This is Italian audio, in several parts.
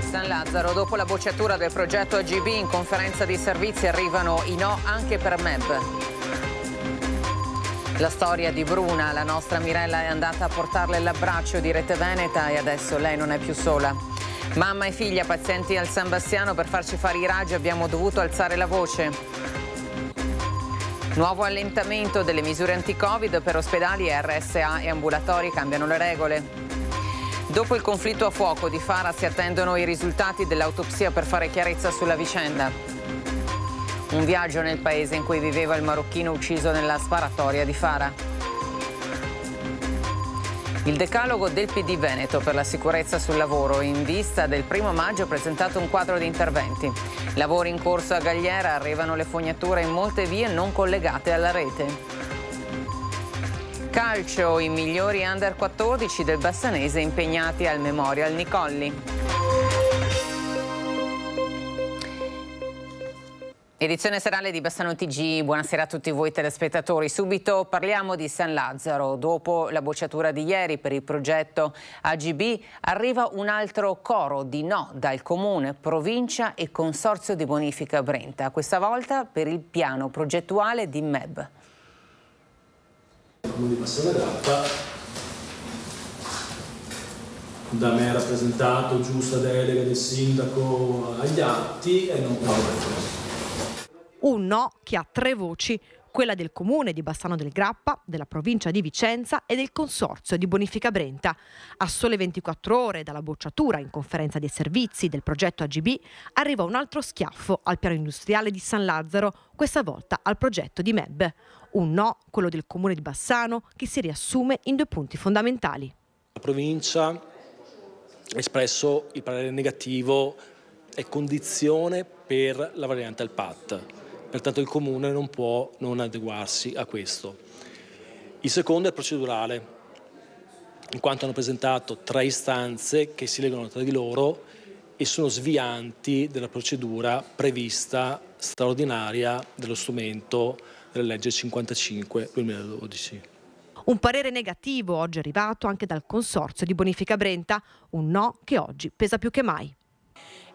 San Lazzaro, dopo la bocciatura del progetto AGB in conferenza di servizi arrivano i no anche per MEB. La storia di Bruna, la nostra Mirella è andata a portarle l'abbraccio di Rete Veneta e adesso lei non è più sola. Mamma e figlia pazienti al San Bastiano per farci fare i raggi abbiamo dovuto alzare la voce. Nuovo allentamento delle misure anti-Covid per ospedali, RSA e ambulatori cambiano le regole. Dopo il conflitto a fuoco di Fara si attendono i risultati dell'autopsia per fare chiarezza sulla vicenda. Un viaggio nel paese in cui viveva il marocchino ucciso nella sparatoria di Fara. Il decalogo del PD Veneto per la sicurezza sul lavoro in vista del primo maggio ha presentato un quadro di interventi. Lavori in corso a Gagliera, arrivano le fognature in molte vie non collegate alla rete. Calcio, i migliori under 14 del Bassanese impegnati al Memorial Nicolli. Edizione serale di Bassano TG, buonasera a tutti voi telespettatori. Subito parliamo di San Lazzaro. Dopo la bocciatura di ieri per il progetto AGB arriva un altro coro di no dal Comune, Provincia e Consorzio di Bonifica Brenta, questa volta per il piano progettuale di MEB. Il Comune di Bassano Grappa, da me rappresentato, giusta delega del sindaco agli atti e non... No, un no che ha tre voci, quella del comune di Bassano del Grappa, della provincia di Vicenza e del consorzio di Bonifica Brenta. A sole 24 ore dalla bocciatura in conferenza dei servizi del progetto AGB arriva un altro schiaffo al piano industriale di San Lazzaro, questa volta al progetto di MEB. Un no, quello del comune di Bassano, che si riassume in due punti fondamentali. La provincia ha espresso il parere negativo e condizione per la variante al PAT pertanto il Comune non può non adeguarsi a questo. Il secondo è procedurale, in quanto hanno presentato tre istanze che si legano tra di loro e sono svianti della procedura prevista straordinaria dello strumento della legge 55 2012. Un parere negativo oggi arrivato anche dal Consorzio di Bonifica Brenta, un no che oggi pesa più che mai.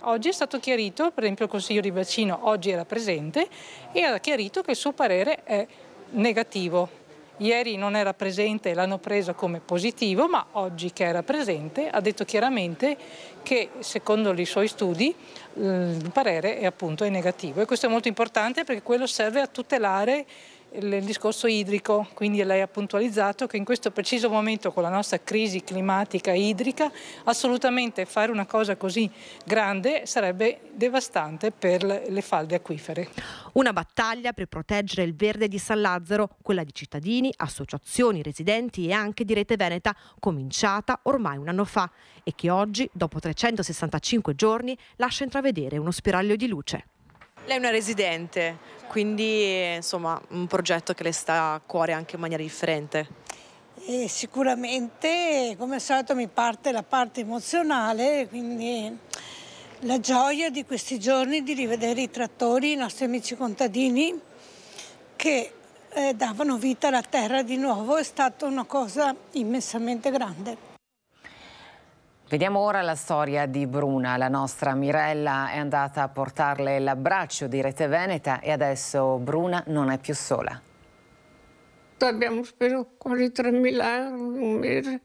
Oggi è stato chiarito, per esempio il Consiglio di Bacino oggi era presente e ha chiarito che il suo parere è negativo. Ieri non era presente e l'hanno preso come positivo, ma oggi che era presente ha detto chiaramente che secondo i suoi studi il parere è appunto è negativo e questo è molto importante perché quello serve a tutelare il discorso idrico, quindi lei ha puntualizzato che in questo preciso momento con la nostra crisi climatica e idrica assolutamente fare una cosa così grande sarebbe devastante per le falde acquifere. Una battaglia per proteggere il verde di San Lazzaro, quella di cittadini, associazioni, residenti e anche di Rete Veneta, cominciata ormai un anno fa e che oggi, dopo 365 giorni, lascia intravedere uno spiraglio di luce. Lei è una residente, quindi insomma un progetto che le sta a cuore anche in maniera differente. E sicuramente, come al solito, mi parte la parte emozionale, quindi la gioia di questi giorni di rivedere i trattori, i nostri amici contadini che eh, davano vita alla terra di nuovo, è stata una cosa immensamente grande. Vediamo ora la storia di Bruna. La nostra Mirella è andata a portarle l'abbraccio di Rete Veneta e adesso Bruna non è più sola. Abbiamo speso quasi 3.000 euro in un mese.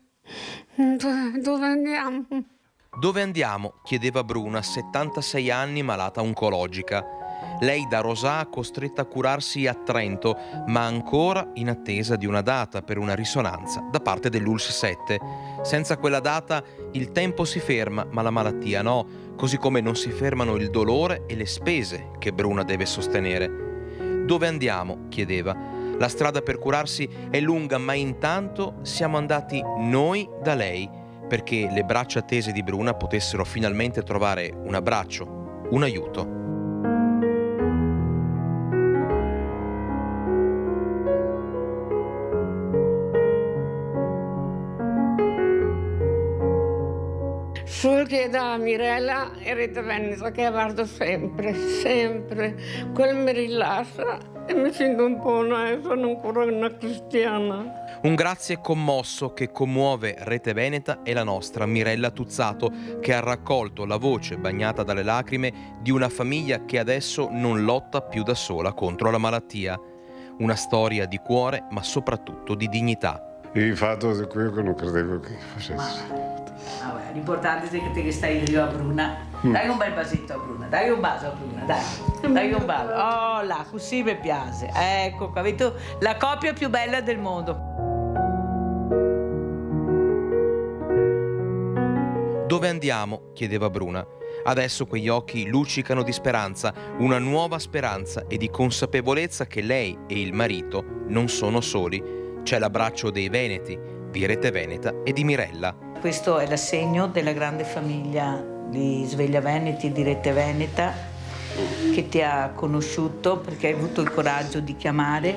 Dove andiamo? Dove andiamo? chiedeva Bruna, 76 anni malata oncologica. Lei da Rosà costretta a curarsi a Trento, ma ancora in attesa di una data per una risonanza da parte dell'ULS 7. Senza quella data il tempo si ferma, ma la malattia no, così come non si fermano il dolore e le spese che Bruna deve sostenere. Dove andiamo? chiedeva. La strada per curarsi è lunga, ma intanto siamo andati noi da lei perché le braccia tese di Bruna potessero finalmente trovare un abbraccio, un aiuto. chiedo a Mirella e Rita Venneto che guardo sempre, sempre. Quel mi rilassa e mi sento un po' una, eh, sono ancora una cristiana. Un grazie commosso che commuove Rete Veneta e la nostra Mirella Tuzzato, che ha raccolto la voce bagnata dalle lacrime di una famiglia che adesso non lotta più da sola contro la malattia. Una storia di cuore, ma soprattutto di dignità. Il fatto di quello che non credevo che facesse. Ah, beh, l'importante è che, che stai io a Bruna. Mm. Dai un bel basetto a Bruna, dai un bacio a Bruna, dai. Dai un bacio. Oh là, così mi piace. Ecco, capito? La coppia più bella del mondo. Dove andiamo? chiedeva Bruna. Adesso quegli occhi luccicano di speranza, una nuova speranza e di consapevolezza che lei e il marito non sono soli. C'è l'abbraccio dei Veneti, di Rete Veneta e di Mirella questo è l'assegno della grande famiglia di Sveglia Veneti di Rete Veneta che ti ha conosciuto perché hai avuto il coraggio di chiamare,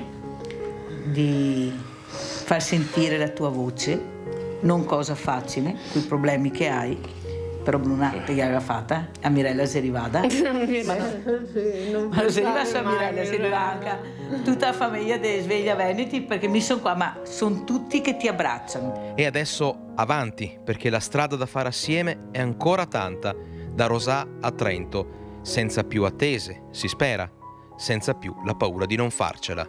di far sentire la tua voce, non cosa facile, quei problemi che hai, però Brunate che l'ha fatta, a Mirella si è arrivata. ma, non ma lo si è Mirella, si tutta la famiglia di Sveglia Veneti perché mi sono qua, ma sono tutti che ti abbracciano. E adesso avanti, perché la strada da fare assieme è ancora tanta, da Rosà a Trento, senza più attese, si spera, senza più la paura di non farcela.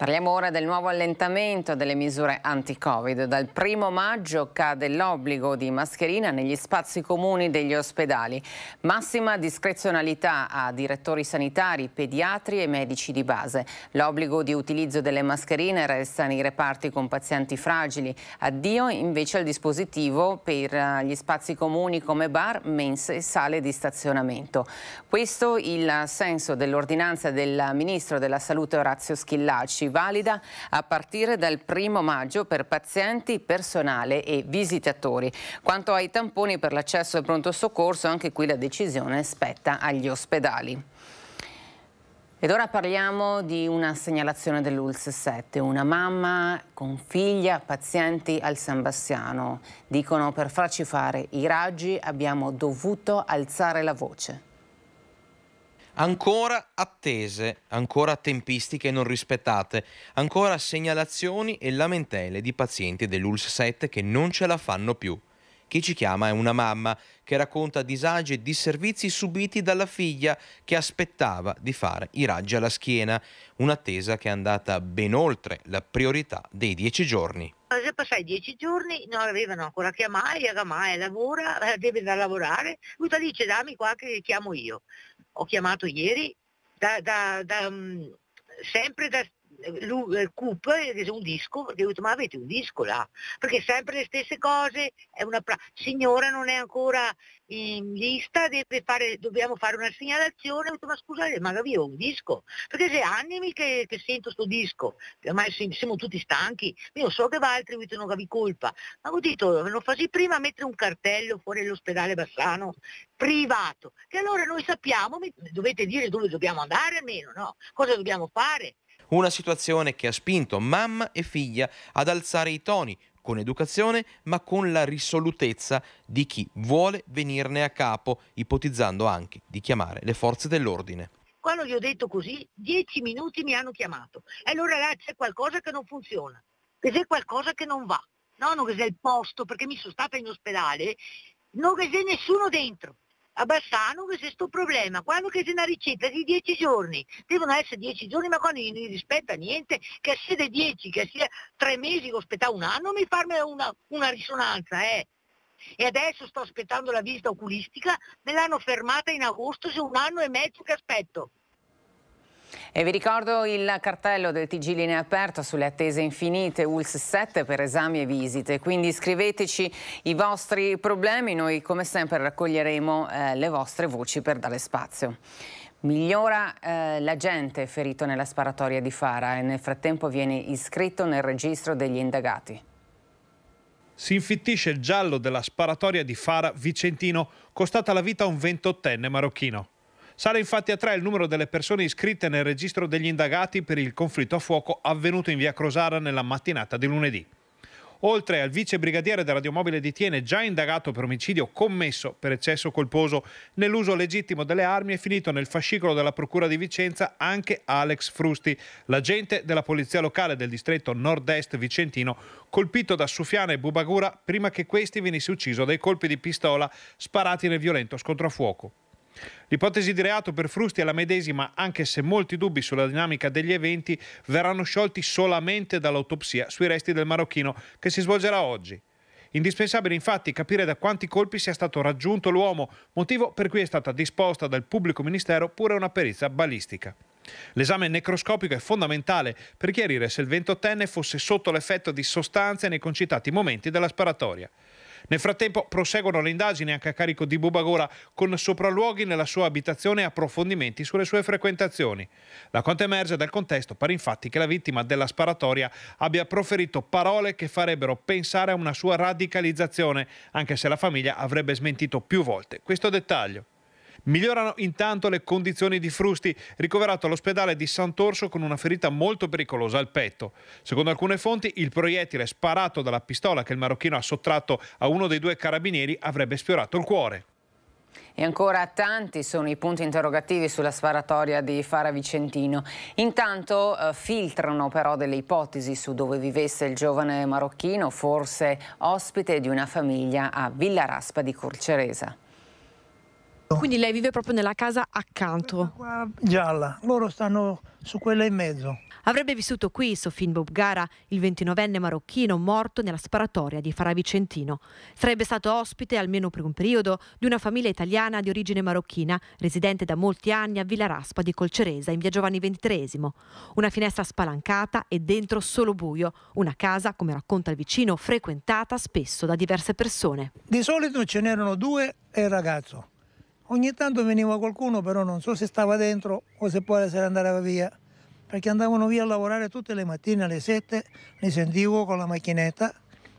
Parliamo ora del nuovo allentamento delle misure anti-Covid. Dal primo maggio cade l'obbligo di mascherina negli spazi comuni degli ospedali. Massima discrezionalità a direttori sanitari, pediatri e medici di base. L'obbligo di utilizzo delle mascherine resta nei reparti con pazienti fragili. Addio invece al dispositivo per eh, gli spazi comuni come bar, mense e sale di stazionamento. Questo il senso dell'ordinanza del Ministro della Salute Orazio Schillaci valida a partire dal primo maggio per pazienti, personale e visitatori. Quanto ai tamponi per l'accesso al pronto soccorso, anche qui la decisione spetta agli ospedali. Ed ora parliamo di una segnalazione dell'ULS 7, una mamma con figlia pazienti al San Bassiano. Dicono per farci fare i raggi abbiamo dovuto alzare la voce. Ancora attese, ancora tempistiche non rispettate, ancora segnalazioni e lamentele di pazienti dell'ULS 7 che non ce la fanno più. Chi ci chiama è una mamma che racconta disagi e disservizi subiti dalla figlia che aspettava di fare i raggi alla schiena, un'attesa che è andata ben oltre la priorità dei dieci giorni. Se passai dieci giorni non avevano ancora chiamare, chiamare, lavora, eh, deve andare a lavorare, lui dice dammi qua che chiamo io ho chiamato ieri da, da, da, mm, sempre da eh, Coop ha eh, reso un disco, perché detto ma avete un disco là, perché sempre le stesse cose, è una pra- signora non è ancora in lista, fare, dobbiamo fare una segnalazione, ho detto ma scusate, ma io ho un disco, perché se anni che, che sento sto disco, ormai siamo tutti stanchi, io so che va altri, ho detto non avevi colpa, ma ho detto non fasi prima mettere un cartello fuori dall'ospedale Bassano privato, che allora noi sappiamo, dovete dire dove dobbiamo andare almeno, no? cosa dobbiamo fare, una situazione che ha spinto mamma e figlia ad alzare i toni, con educazione ma con la risolutezza di chi vuole venirne a capo, ipotizzando anche di chiamare le forze dell'ordine. Quando gli ho detto così, dieci minuti mi hanno chiamato. E allora là c'è qualcosa che non funziona, che c'è qualcosa che non va. No, non che c'è il posto, perché mi sono stata in ospedale, non che c'è nessuno dentro a Bassano che c'è sto problema, quando che c'è una ricetta di 10 giorni, devono essere 10 giorni ma quando non rispetta niente, che sia dei 10, che sia 3 mesi, che aspetta un anno, mi farmi una, una risonanza, eh. E adesso sto aspettando la visita oculistica, me l'hanno fermata in agosto, c'è un anno e mezzo che aspetto. E vi ricordo il cartello del TG Linea Aperto sulle attese infinite ULS 7 per esami e visite, quindi scriveteci i vostri problemi, noi come sempre raccoglieremo eh, le vostre voci per dare spazio. Migliora eh, l'agente ferito nella sparatoria di Fara e nel frattempo viene iscritto nel registro degli indagati si infittisce il giallo della sparatoria di Fara Vicentino, costata la vita a un 28enne marocchino. Sale infatti a tre il numero delle persone iscritte nel registro degli indagati per il conflitto a fuoco avvenuto in via Crosara nella mattinata di lunedì. Oltre al vice brigadiere della radiomobile di Tiene, già indagato per omicidio commesso per eccesso colposo nell'uso legittimo delle armi, è finito nel fascicolo della Procura di Vicenza anche Alex Frusti, l'agente della polizia locale del distretto nord-est vicentino, colpito da Sufiana e Bubagura prima che questi venisse ucciso dai colpi di pistola sparati nel violento scontro a fuoco. L'ipotesi di reato per Frusti è la medesima, anche se molti dubbi sulla dinamica degli eventi verranno sciolti solamente dall'autopsia sui resti del marocchino che si svolgerà oggi. Indispensabile infatti capire da quanti colpi sia stato raggiunto l'uomo, motivo per cui è stata disposta dal pubblico ministero pure una perizia balistica. L'esame necroscopico è fondamentale per chiarire se il ventottenne fosse sotto l'effetto di sostanze nei concitati momenti della sparatoria. Nel frattempo proseguono le indagini anche a carico di Bubagora con sopralluoghi nella sua abitazione e approfondimenti sulle sue frequentazioni. Da quanto emerge dal contesto pare infatti che la vittima della sparatoria abbia proferito parole che farebbero pensare a una sua radicalizzazione, anche se la famiglia avrebbe smentito più volte questo dettaglio. Migliorano intanto le condizioni di Frusti, ricoverato all'ospedale di Sant'Orso con una ferita molto pericolosa al petto. Secondo alcune fonti, il proiettile sparato dalla pistola che il marocchino ha sottratto a uno dei due carabinieri avrebbe sfiorato il cuore. E ancora tanti sono i punti interrogativi sulla sparatoria di Fara Vicentino. Intanto eh, filtrano però delle ipotesi su dove vivesse il giovane marocchino, forse ospite di una famiglia a Villa Raspa di Corceresa. Certo. Quindi lei vive proprio nella casa accanto? Qua gialla, loro stanno su quella in mezzo. Avrebbe vissuto qui Sofin Bobgara, il 29enne marocchino morto nella sparatoria di Vicentino. Sarebbe stato ospite, almeno per un periodo, di una famiglia italiana di origine marocchina, residente da molti anni a Villa Raspa di Colceresa, in via Giovanni XXIII. Una finestra spalancata e dentro solo buio. Una casa, come racconta il vicino, frequentata spesso da diverse persone. Di solito ce n'erano due e il ragazzo. Ogni tanto veniva qualcuno, però non so se stava dentro o se poi se ne andava via, perché andavano via a lavorare tutte le mattine alle 7, li sentivo con la macchinetta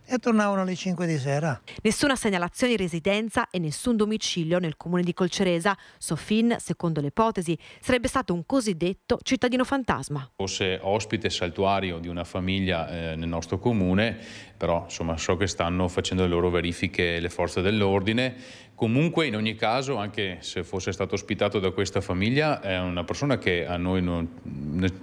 e tornavano alle 5 di sera. Nessuna segnalazione di residenza e nessun domicilio nel comune di Colceresa. Sofin, secondo l'ipotesi, sarebbe stato un cosiddetto cittadino fantasma. Fosse ospite saltuario di una famiglia eh, nel nostro comune, però insomma, so che stanno facendo le loro verifiche le forze dell'ordine. Comunque in ogni caso, anche se fosse stato ospitato da questa famiglia, è una persona che a noi non,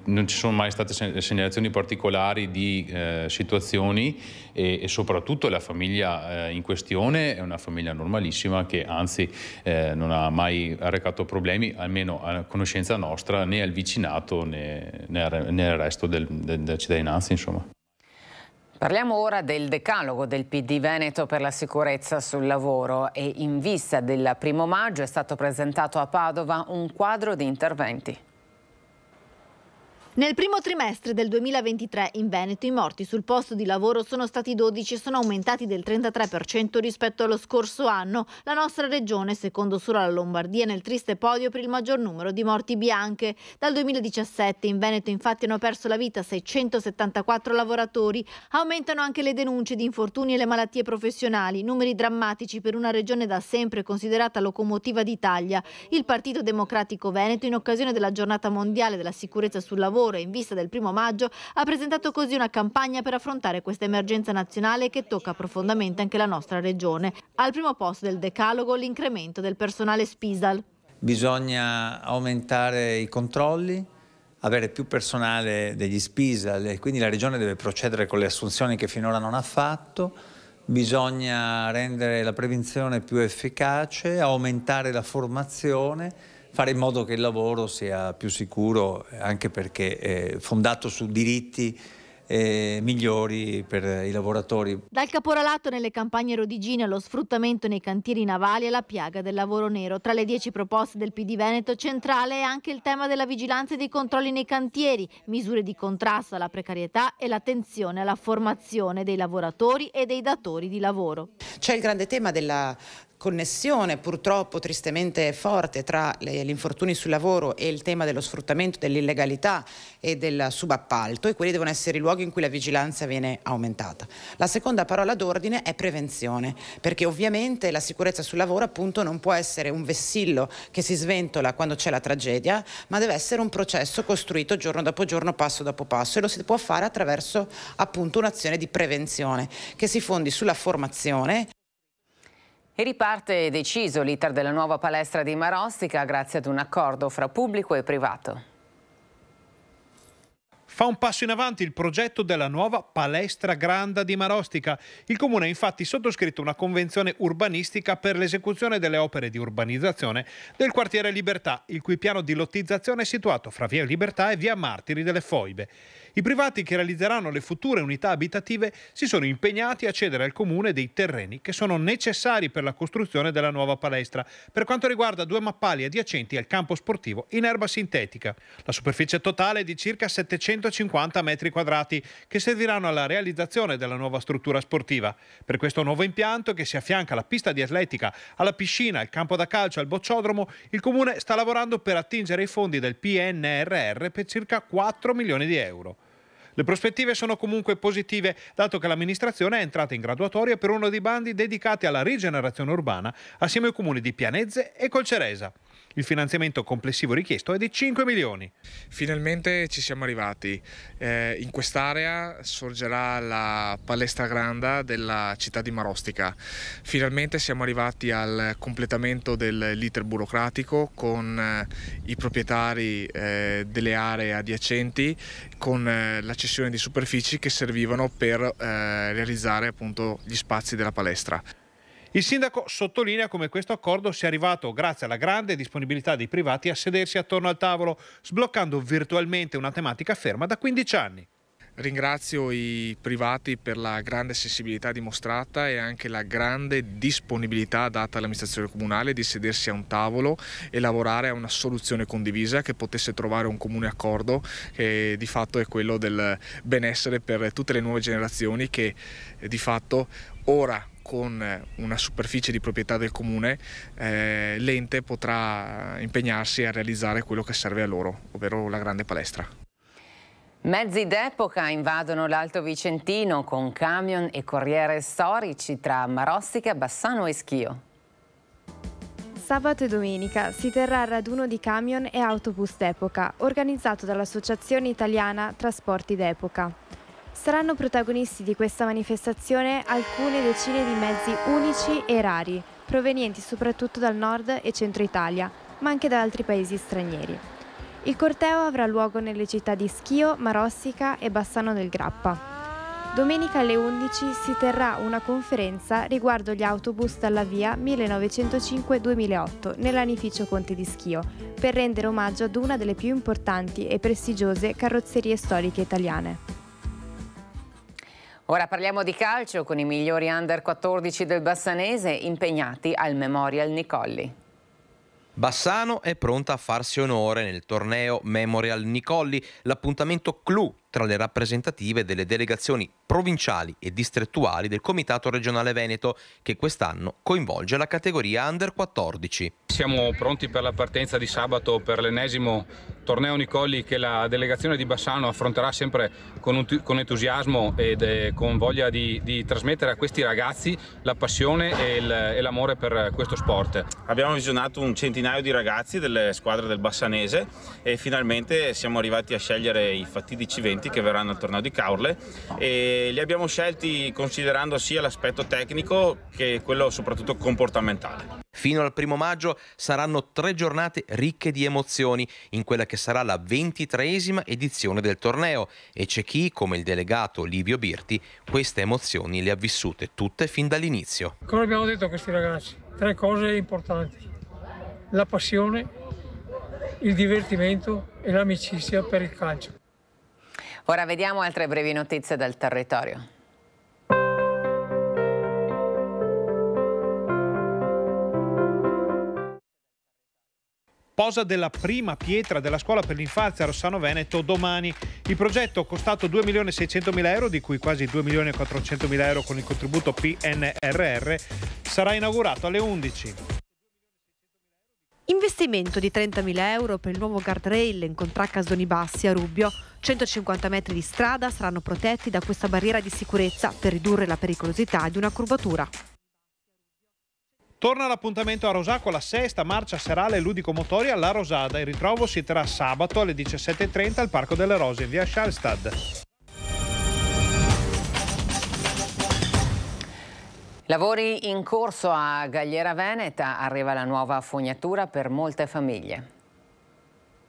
non ci sono mai state segnalazioni particolari di eh, situazioni e, e, soprattutto la famiglia eh, in questione è una famiglia normalissima che anzi eh, non ha mai arrecato problemi, almeno a conoscenza nostra, né al vicinato né, né al resto del, del, cittadinanza. Insomma. Parliamo ora del decalogo del PD Veneto per la sicurezza sul lavoro e in vista del primo maggio è stato presentato a Padova un quadro di interventi. Nel primo trimestre del 2023 in Veneto i morti sul posto di lavoro sono stati 12 e sono aumentati del 33% rispetto allo scorso anno. La nostra regione, secondo solo la Lombardia, è nel triste podio per il maggior numero di morti bianche. Dal 2017 in Veneto infatti hanno perso la vita 674 lavoratori. Aumentano anche le denunce di infortuni e le malattie professionali, numeri drammatici per una regione da sempre considerata locomotiva d'Italia. Il Partito Democratico Veneto in occasione della giornata mondiale della sicurezza sul lavoro lavoro in vista del primo maggio, ha presentato così una campagna per affrontare questa emergenza nazionale che tocca profondamente anche la nostra regione. Al primo posto del decalogo l'incremento del personale Spisal. Bisogna aumentare i controlli, avere più personale degli Spisal e quindi la regione deve procedere con le assunzioni che finora non ha fatto. Bisogna rendere la prevenzione più efficace, aumentare la formazione fare in modo che il lavoro sia più sicuro anche perché è eh, fondato su diritti eh, migliori per i lavoratori. Dal caporalato nelle campagne rodigine allo sfruttamento nei cantieri navali e la piaga del lavoro nero. Tra le dieci proposte del PD Veneto centrale è anche il tema della vigilanza e dei controlli nei cantieri, misure di contrasto alla precarietà e l'attenzione alla formazione dei lavoratori e dei datori di lavoro. C'è il grande tema della, connessione purtroppo tristemente forte tra gli infortuni sul lavoro e il tema dello sfruttamento, dell'illegalità e del subappalto e quelli devono essere i luoghi in cui la vigilanza viene aumentata. La seconda parola d'ordine è prevenzione, perché ovviamente la sicurezza sul lavoro appunto non può essere un vessillo che si sventola quando c'è la tragedia, ma deve essere un processo costruito giorno dopo giorno, passo dopo passo e lo si può fare attraverso appunto un'azione di prevenzione che si fondi sulla formazione e riparte deciso l'iter della nuova palestra di Marostica grazie ad un accordo fra pubblico e privato. Fa un passo in avanti il progetto della nuova palestra Granda di Marostica. Il comune ha infatti sottoscritto una convenzione urbanistica per l'esecuzione delle opere di urbanizzazione del quartiere Libertà, il cui piano di lottizzazione è situato fra via Libertà e via Martiri delle Foibe. I privati che realizzeranno le future unità abitative si sono impegnati a cedere al comune dei terreni che sono necessari per la costruzione della nuova palestra, per quanto riguarda due mappali adiacenti al campo sportivo in erba sintetica. La superficie totale è di circa 750 metri quadrati che serviranno alla realizzazione della nuova struttura sportiva. Per questo nuovo impianto che si affianca alla pista di atletica, alla piscina, al campo da calcio, al bocciodromo, il comune sta lavorando per attingere i fondi del PNRR per circa 4 milioni di euro. Le prospettive sono comunque positive, dato che l'amministrazione è entrata in graduatoria per uno dei bandi dedicati alla rigenerazione urbana, assieme ai comuni di Pianezze e Colceresa. Il finanziamento complessivo richiesto è di 5 milioni. Finalmente ci siamo arrivati. Eh, in quest'area sorgerà la palestra grande della città di Marostica. Finalmente siamo arrivati al completamento dell'iter burocratico con eh, i proprietari eh, delle aree adiacenti con eh, la cessione di superfici che servivano per eh, realizzare appunto gli spazi della palestra. Il sindaco sottolinea come questo accordo sia arrivato grazie alla grande disponibilità dei privati a sedersi attorno al tavolo, sbloccando virtualmente una tematica ferma da 15 anni. Ringrazio i privati per la grande sensibilità dimostrata e anche la grande disponibilità data all'amministrazione comunale di sedersi a un tavolo e lavorare a una soluzione condivisa che potesse trovare un comune accordo che di fatto è quello del benessere per tutte le nuove generazioni che di fatto ora con una superficie di proprietà del comune eh, l'ente potrà impegnarsi a realizzare quello che serve a loro, ovvero la grande palestra. Mezzi d'epoca invadono l'Alto Vicentino con camion e corriere storici tra Marossica, Bassano e Schio. Sabato e domenica si terrà il raduno di camion e autobus d'epoca organizzato dall'Associazione Italiana Trasporti d'Epoca. Saranno protagonisti di questa manifestazione alcune decine di mezzi unici e rari, provenienti soprattutto dal nord e centro Italia, ma anche da altri paesi stranieri. Il corteo avrà luogo nelle città di Schio, Marossica e Bassano del Grappa. Domenica alle 11 si terrà una conferenza riguardo gli autobus dalla via 1905-2008 nell'anificio Conte di Schio, per rendere omaggio ad una delle più importanti e prestigiose carrozzerie storiche italiane. Ora parliamo di calcio con i migliori under 14 del Bassanese impegnati al Memorial Nicolli. Bassano è pronta a farsi onore nel torneo Memorial Nicolli, l'appuntamento clou tra le rappresentative delle delegazioni provinciali e distrettuali del Comitato regionale Veneto, che quest'anno coinvolge la categoria Under 14. Siamo pronti per la partenza di sabato per l'ennesimo torneo Nicolli che la delegazione di Bassano affronterà sempre con, con entusiasmo e eh, con voglia di, di, trasmettere a questi ragazzi la passione e l'amore per questo sport. Abbiamo visionato un centinaio di ragazzi delle squadre del Bassanese e finalmente siamo arrivati a scegliere i fatidici 20 talenti che verranno al torneo di Caorle e li abbiamo scelti considerando sia l'aspetto tecnico che quello soprattutto comportamentale. Fino al primo maggio saranno tre giornate ricche di emozioni in quella che sarà la ventitreesima edizione del torneo e c'è chi, come il delegato Livio Birti, queste emozioni le ha vissute tutte fin dall'inizio. Come abbiamo detto a questi ragazzi, tre cose importanti, la passione, il divertimento e l'amicizia per il calcio. Ora vediamo altre brevi notizie dal territorio. posa della prima pietra della scuola per l'infanzia Rossano Veneto domani. Il progetto costato 2 milioni e 600 mila euro, di cui quasi 2 milioni e 400 mila euro con il contributo PNRR, sarà inaugurato alle 11. Investimento di 30.000 euro per il nuovo guardrail in contracca Zoni Bassi a Rubbio. 150 metri di strada saranno protetti da questa barriera di sicurezza per ridurre la pericolosità di una curvatura. Torna l'appuntamento a Rosà con la sesta marcia serale ludico-motoria alla Rosada. Il ritrovo si terrà sabato alle 17.30 al Parco delle Rose in via Schallstad. Lavori in corso a Gagliera Veneta, arriva la nuova fognatura per molte famiglie.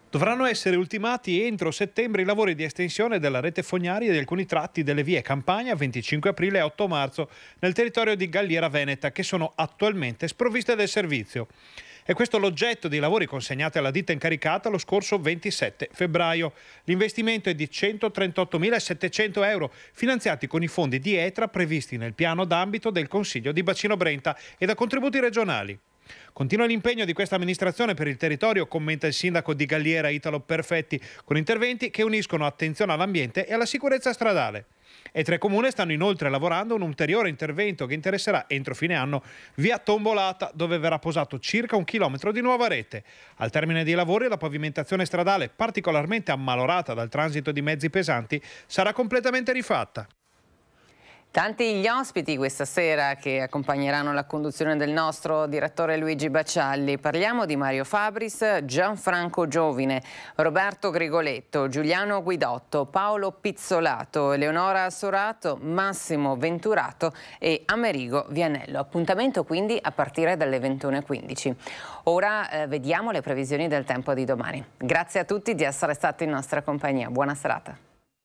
Dovranno essere ultimati entro settembre i lavori di estensione della rete fognaria di alcuni tratti delle vie Campania 25 aprile e 8 marzo nel territorio di Galliera Veneta che sono attualmente sprovviste del servizio. È questo l'oggetto dei lavori consegnati alla ditta incaricata lo scorso 27 febbraio. L'investimento è di 138.700 euro, finanziati con i fondi di ETRA previsti nel piano d'ambito del Consiglio di Bacino Brenta e da contributi regionali. Continua l'impegno di questa amministrazione per il territorio, commenta il sindaco di Galliera Italo Perfetti, con interventi che uniscono attenzione all'ambiente e alla sicurezza stradale e Tre Comune stanno inoltre lavorando un ulteriore intervento che interesserà entro fine anno via Tombolata, dove verrà posato circa un chilometro di nuova rete. Al termine dei lavori la pavimentazione stradale, particolarmente ammalorata dal transito di mezzi pesanti, sarà completamente rifatta. Tanti gli ospiti questa sera che accompagneranno la conduzione del nostro direttore Luigi Baccialli. Parliamo di Mario Fabris, Gianfranco Giovine, Roberto Grigoletto, Giuliano Guidotto, Paolo Pizzolato, Eleonora Sorato, Massimo Venturato e Amerigo Vianello. Appuntamento quindi a partire dalle 21.15. Ora eh, vediamo le previsioni del tempo di domani. Grazie a tutti di essere stati in nostra compagnia. Buona serata.